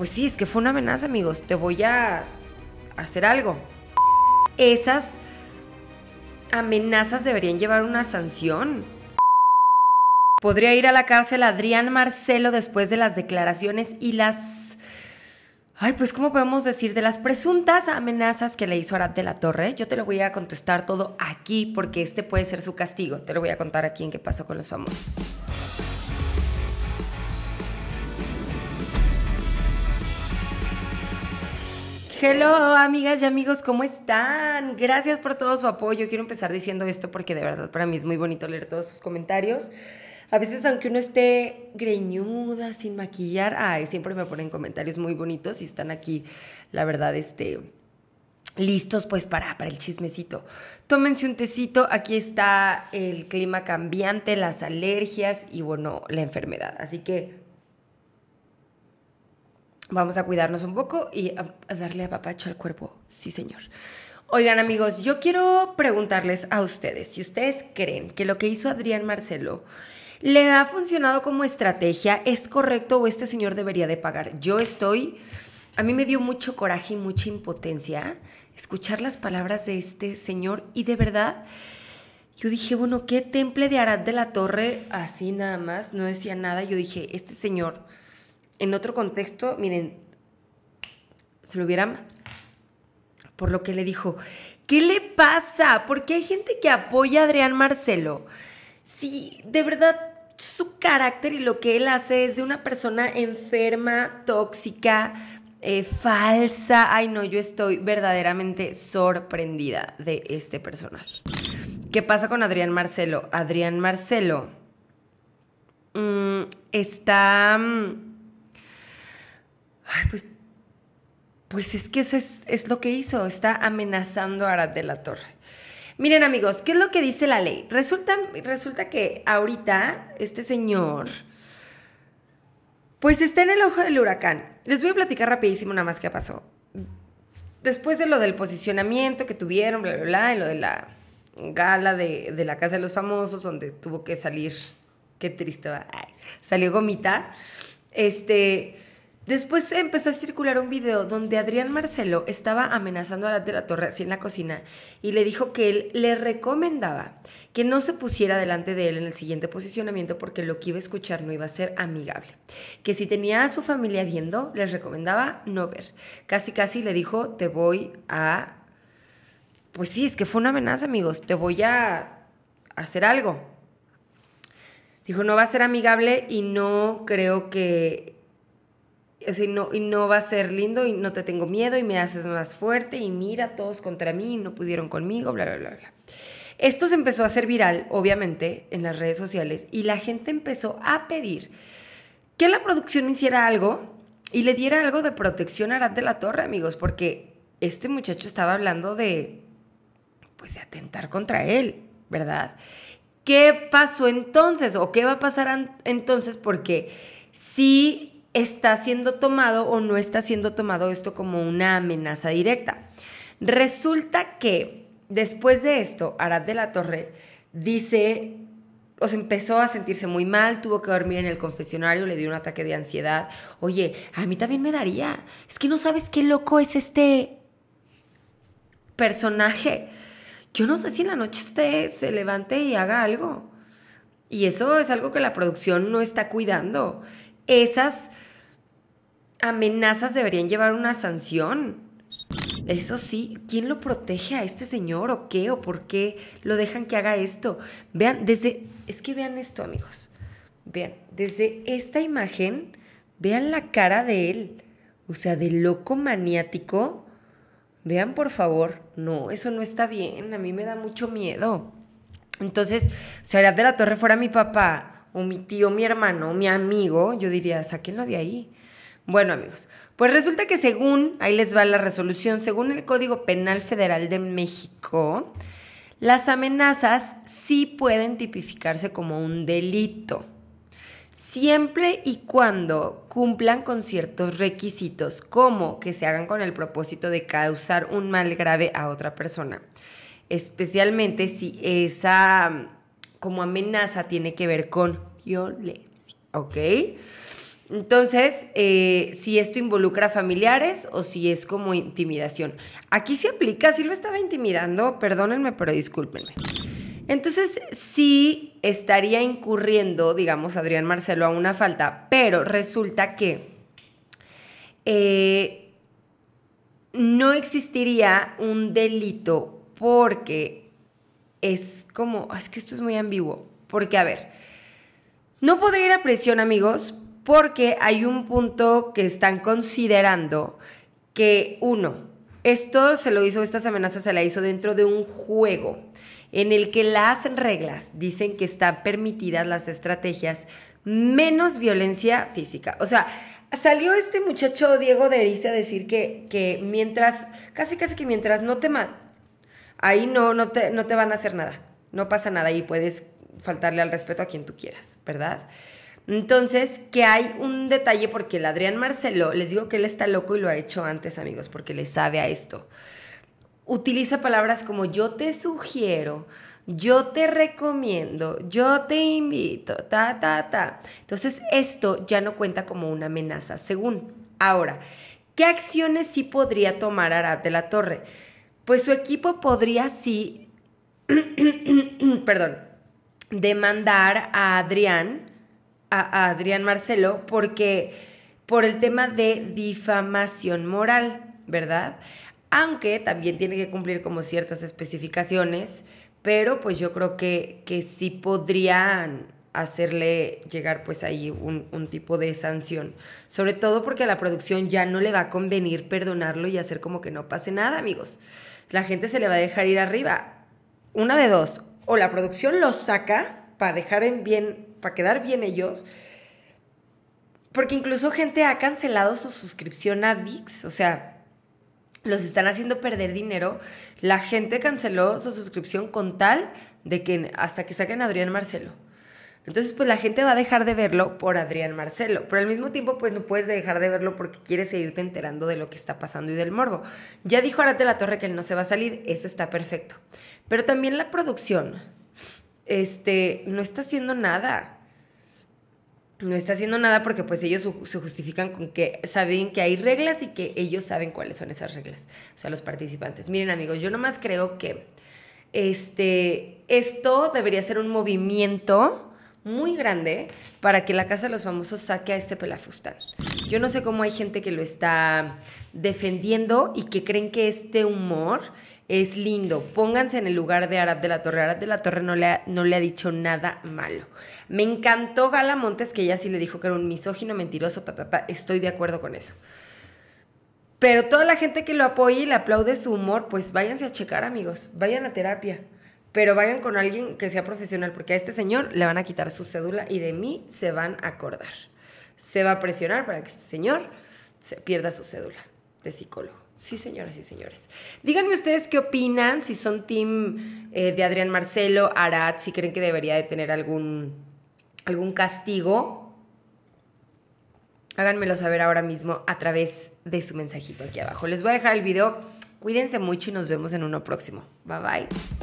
pues sí, es que fue una amenaza, amigos, te voy a hacer algo. Esas amenazas deberían llevar una sanción. Podría ir a la cárcel Adrián Marcelo después de las declaraciones y las... Ay, pues ¿cómo podemos decir? De las presuntas amenazas que le hizo Arad de la Torre. Yo te lo voy a contestar todo aquí porque este puede ser su castigo. Te lo voy a contar aquí en qué pasó con los famosos. Hello, amigas y amigos, ¿cómo están? Gracias por todo su apoyo. Quiero empezar diciendo esto porque de verdad para mí es muy bonito leer todos sus comentarios. A veces, aunque uno esté greñuda, sin maquillar, siempre me ponen comentarios muy bonitos y están aquí, la verdad, este, listos pues para, para el chismecito. Tómense un tecito, aquí está el clima cambiante, las alergias y bueno, la enfermedad. Así que Vamos a cuidarnos un poco y a, a darle apapacho al cuerpo. Sí, señor. Oigan amigos, yo quiero preguntarles a ustedes si ustedes creen que lo que hizo Adrián Marcelo le ha funcionado como estrategia, es correcto o este señor debería de pagar. Yo estoy, a mí me dio mucho coraje y mucha impotencia escuchar las palabras de este señor y de verdad yo dije, bueno, qué temple de Arad de la Torre, así nada más, no decía nada, yo dije, este señor en otro contexto, miren, se lo hubiera... Por lo que le dijo, ¿qué le pasa? Porque hay gente que apoya a Adrián Marcelo. Si de verdad su carácter y lo que él hace es de una persona enferma, tóxica, eh, falsa. Ay, no, yo estoy verdaderamente sorprendida de este personaje. ¿Qué pasa con Adrián Marcelo? Adrián Marcelo mm, está. Mm, Ay, pues, pues es que eso es, lo que hizo, está amenazando a Arad de la Torre. Miren amigos, ¿qué es lo que dice la ley? Resulta, resulta que ahorita este señor, pues está en el ojo del huracán. Les voy a platicar rapidísimo nada más qué pasó. Después de lo del posicionamiento que tuvieron, bla, bla, bla, y lo de la gala de, la Casa de los Famosos, donde tuvo que salir, qué triste, Ay, salió gomita. Este, Después empezó a circular un video donde Adrián Marcelo estaba amenazando a la de la Torre así en la cocina y le dijo que él le recomendaba que no se pusiera delante de él en el siguiente posicionamiento porque lo que iba a escuchar no iba a ser amigable. Que si tenía a su familia viendo, les recomendaba no ver. Casi casi le dijo, te voy a... Pues sí, es que fue una amenaza, amigos, te voy a hacer algo. Dijo, no va a ser amigable y no creo que y no va a ser lindo y no te tengo miedo y me haces más fuerte y mira, todos contra mí, no pudieron conmigo, bla, bla, bla, Esto se empezó a hacer viral, obviamente, en las redes sociales y la gente empezó a pedir que la producción hiciera algo y le diera algo de protección a Arad de la Torre, amigos, porque este muchacho estaba hablando de, pues, de atentar contra él, ¿verdad? ¿Qué pasó entonces o qué va a pasar entonces? Porque si está siendo tomado o no está siendo tomado esto como una amenaza directa. Resulta que después de esto, Arad de la Torre dice, o sea, empezó a sentirse muy mal, tuvo que dormir en el confesionario, le dio un ataque de ansiedad. Oye, a mí también me daría. Es que no sabes qué loco es este personaje. Yo no sé si en la noche este se levante y haga algo. Y eso es algo que la producción no está cuidando esas amenazas deberían llevar una sanción. Eso sí, ¿quién lo protege a este señor o qué o por qué lo dejan que haga esto? Vean, desde, es que vean esto amigos, vean, desde esta imagen, vean la cara de él, o sea, de loco maniático. Vean por favor, no, eso no está bien, a mí me da mucho miedo. Entonces, se de la Torre fuera mi papá, o mi tío, mi hermano, mi amigo, yo diría, sáquenlo de ahí. Bueno amigos, pues resulta que según, ahí les va la resolución, según el Código Penal Federal de México, las amenazas sí pueden tipificarse como un delito, siempre y cuando cumplan con ciertos requisitos, como que se hagan con el propósito de causar un mal grave a otra persona, especialmente si esa como amenaza tiene que ver con violencia, ¿ok? Entonces, eh, si esto involucra a familiares o si es como intimidación. Aquí se aplica, si lo estaba intimidando, perdónenme, pero discúlpenme. Entonces, sí estaría incurriendo, digamos, Adrián Marcelo a una falta, pero resulta que eh, no existiría un delito porque es como, ah, es que esto es muy ambiguo, porque a ver, no podría ir a presión, amigos porque hay un punto que están considerando que uno, esto se lo hizo, estas amenazas se la hizo dentro de un juego en el que las reglas dicen que están permitidas las estrategias menos violencia física. O sea, salió este muchacho Diego de Erice a decir que, que mientras, casi casi que mientras no te, ahí no, no, te, no te van a hacer nada, no pasa nada y puedes faltarle al respeto a quien tú quieras, ¿verdad? Entonces, que hay un detalle porque el Adrián Marcelo, les digo que él está loco y lo ha hecho antes, amigos, porque le sabe a esto. Utiliza palabras como yo te sugiero, yo te recomiendo, yo te invito, ta, ta, ta. Entonces, esto ya no cuenta como una amenaza, según. Ahora, ¿qué acciones sí podría tomar Arad de la Torre? pues su equipo podría sí, perdón, demandar a Adrián, a, Adrián Marcelo, porque por el tema de difamación moral, ¿verdad? Aunque también tiene que cumplir como ciertas especificaciones, pero pues yo creo que, que sí podrían hacerle llegar pues ahí un, un, tipo de sanción. Sobre todo porque a la producción ya no le va a convenir perdonarlo y hacer como que no pase nada, amigos la gente se le va a dejar ir arriba. Una de dos, o la producción los saca para dejar en bien, para quedar bien ellos, porque incluso gente ha cancelado su suscripción a VIX, o sea, los están haciendo perder dinero. La gente canceló su suscripción con tal de que hasta que saquen a Adrián Marcelo. Entonces, pues la gente va a dejar de verlo por Adrián Marcelo, pero al mismo tiempo, pues no puedes dejar de verlo porque quieres seguirte enterando de lo que está pasando y del morbo. Ya dijo Arate La Torre que él no se va a salir, eso está perfecto. Pero también la producción, este, no está haciendo nada. No está haciendo nada porque pues ellos se justifican con que saben que hay reglas y que ellos saben cuáles son esas reglas, o sea, los participantes. Miren amigos, yo nomás creo que este, esto debería ser un movimiento muy grande para que la Casa de los Famosos saque a este pelafustán. Yo no sé cómo hay gente que lo está defendiendo y que creen que este humor es lindo. Pónganse en el lugar de Arad de la Torre. Arad de la Torre no le ha, no le ha dicho nada malo. Me encantó Gala Montes, que ella sí le dijo que era un misógino, mentiroso, Estoy de acuerdo con eso. Pero toda la gente que lo apoya y le aplaude su humor, pues váyanse a checar, amigos. Vayan a terapia pero vayan con alguien que sea profesional, porque a este señor le van a quitar su cédula y de mí se van a acordar. Se va a presionar para que este señor se pierda su cédula de psicólogo. Sí, señoras y señores. Díganme ustedes qué opinan, si son team eh, de Adrián Marcelo, Arad, si creen que debería de tener algún, algún castigo. Háganmelo saber ahora mismo a través de su mensajito aquí abajo. Les voy a dejar el video. Cuídense mucho y nos vemos en uno próximo. Bye bye.